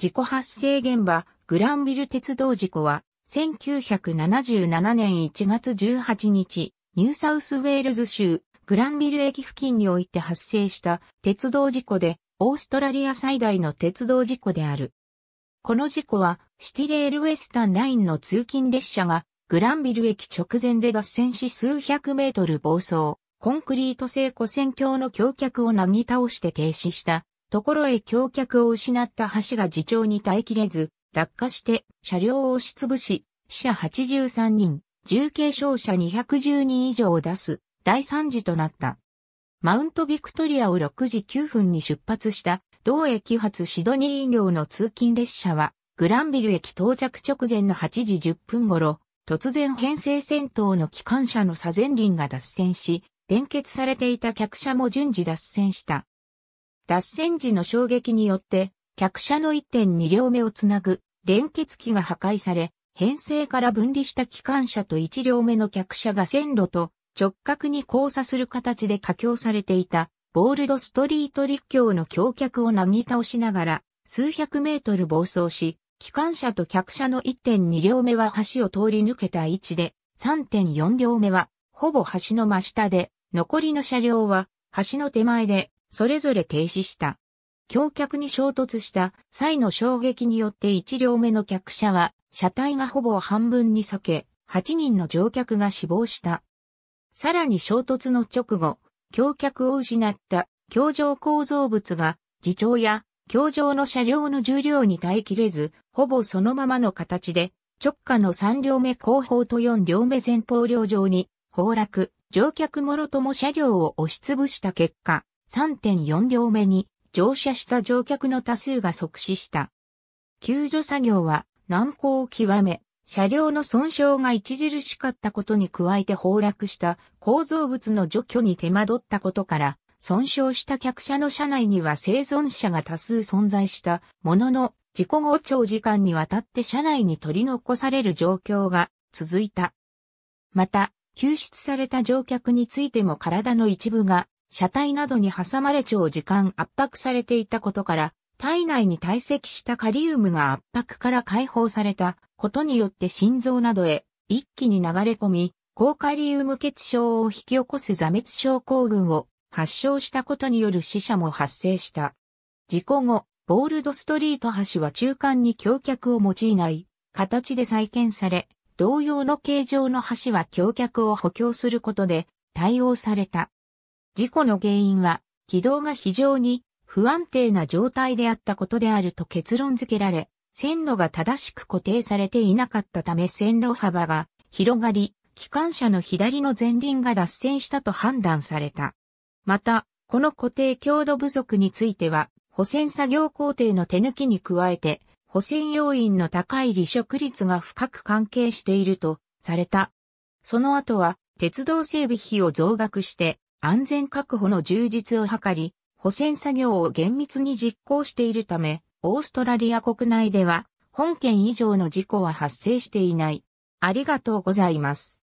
事故発生現場、グランビル鉄道事故は、1977年1月18日、ニューサウスウェールズ州、グランビル駅付近において発生した鉄道事故で、オーストラリア最大の鉄道事故である。この事故は、シティレールウェスタンラインの通勤列車が、グランビル駅直前で脱線し数百メートル暴走、コンクリート製跨線橋の橋脚をなぎ倒して停止したところへ橋脚を失った橋が自重に耐えきれず、落下して車両を押しつぶし、死者83人、重軽傷者210人以上を出す第3次となった。マウントビクトリアを6時9分に出発した同駅発シドニー領の通勤列車はグランビル駅到着直前の8時10分頃、突然編成戦闘の機関車の左前輪が脱線し、連結されていた客車も順次脱線した。脱線時の衝撃によって、客車の1.2両目をつなぐ連結機が破壊され、編成から分離した機関車と1両目の客車が線路と直角に交差する形で架橋されていた、ボールドストリート陸橋の橋脚をなぎ倒しながら、数百メートル暴走し、機関車と客車の1.2両目は橋を通り抜けた位置で、3.4両目は、ほぼ橋の真下で、残りの車両は、橋の手前で、それぞれ停止した。橋脚に衝突した際の衝撃によって1両目の客車は車体がほぼ半分に裂け、8人の乗客が死亡した。さらに衝突の直後、橋脚を失った橋上構造物が自重や橋上の車両の重量に耐えきれず、ほぼそのままの形で直下の3両目後方と4両目前方両上に崩落、乗客もろとも車両を押しつぶした結果、3.4両目に乗車した乗客の多数が即死した。救助作業は難航を極め、車両の損傷が著しかったことに加えて崩落した構造物の除去に手間取ったことから、損傷した客車の車内には生存者が多数存在したものの、事故後長時間にわたって車内に取り残される状況が続いた。また、救出された乗客についても体の一部が車体などに挟まれ長時間圧迫されていたことから、体内に堆積したカリウムが圧迫から解放されたことによって心臓などへ一気に流れ込み、高カリウム血症を引き起こす座滅症候群を発症したことによる死者も発生した。事故後、ボールドストリート橋は中間に橋脚を用いない形で再建され、同様の形状の橋は橋脚を補強することで対応された。事故の原因は、軌道が非常に不安定な状態であったことであると結論付けられ、線路が正しく固定されていなかったため線路幅が広がり、機関車の左の前輪が脱線したと判断された。また、この固定強度不足については、補線作業工程の手抜きに加えて、補線要因の高い離職率が深く関係しているとされた。その後は、鉄道整備費を増額して、安全確保の充実を図り、保線作業を厳密に実行しているため、オーストラリア国内では本件以上の事故は発生していない。ありがとうございます。